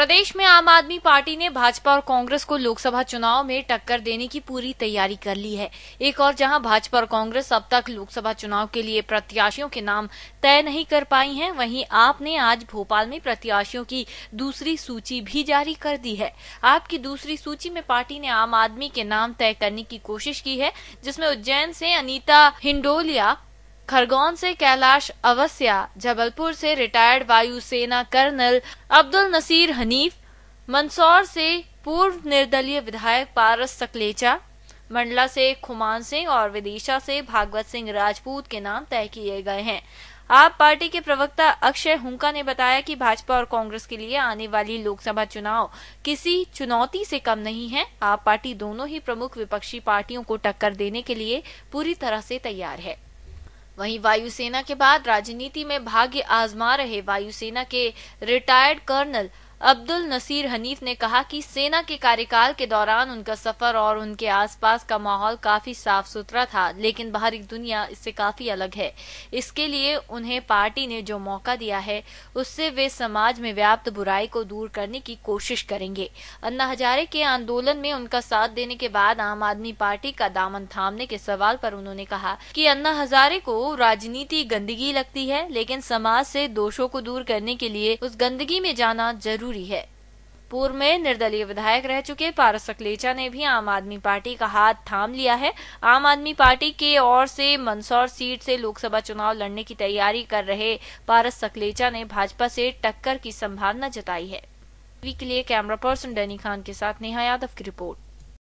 प्रदेश में आम आदमी पार्टी ने भाजपा और कांग्रेस को लोकसभा चुनाव में टक्कर देने की पूरी तैयारी कर ली है एक और जहां भाजपा और कांग्रेस अब तक लोकसभा चुनाव के लिए प्रत्याशियों के नाम तय नहीं कर पाई हैं, वहीं आपने आज भोपाल में प्रत्याशियों की दूसरी सूची भी जारी कर दी है आपकी दूसरी सूची में पार्टी ने आम आदमी के नाम तय करने की कोशिश की है जिसमे उज्जैन से अनिता हिंडोलिया खरगोन से कैलाश अवस्या जबलपुर से रिटायर्ड वायुसेना कर्नल अब्दुल नसीर हनीफ मंदसौर से पूर्व निर्दलीय विधायक पारस सकलेचा मंडला से खुमान सिंह और विदिशा से भागवत सिंह राजपूत के नाम तय किए गए हैं आप पार्टी के प्रवक्ता अक्षय हुंका ने बताया कि भाजपा और कांग्रेस के लिए आने वाली लोकसभा चुनाव किसी चुनौती से कम नहीं है आप पार्टी दोनों ही प्रमुख विपक्षी पार्टियों को टक्कर देने के लिए पूरी तरह से तैयार है वहीं वायुसेना के बाद राजनीति में भाग्य आजमा रहे वायुसेना के रिटायर्ड कर्नल अब्दुल नसीर हनीफ ने कहा कि सेना के कार्यकाल के दौरान उनका सफर और उनके आसपास का माहौल काफी साफ सुथरा था लेकिन बाहरी दुनिया इससे काफी अलग है इसके लिए उन्हें पार्टी ने जो मौका दिया है उससे वे समाज में व्याप्त बुराई को दूर करने की कोशिश करेंगे अन्ना हजारे के आंदोलन में उनका साथ देने के बाद आम आदमी पार्टी का दामन थामने के सवाल पर उन्होंने कहा कि अन्ना हजारे को राजनीति गंदगी लगती है लेकिन समाज से दोषों को दूर करने के लिए उस गंदगी में जाना जरूर जरूरी है पूर्व में निर्दलीय विधायक रह चुके पारस अकलेचा ने भी आम आदमी पार्टी का हाथ थाम लिया है आम आदमी पार्टी के ओर से मंदसौर सीट से लोकसभा चुनाव लड़ने की तैयारी कर रहे पारस सकलेचा ने भाजपा से टक्कर की संभावना जताई है के लिए कैमरा पर्सन डनी खान के साथ नेहा यादव की रिपोर्ट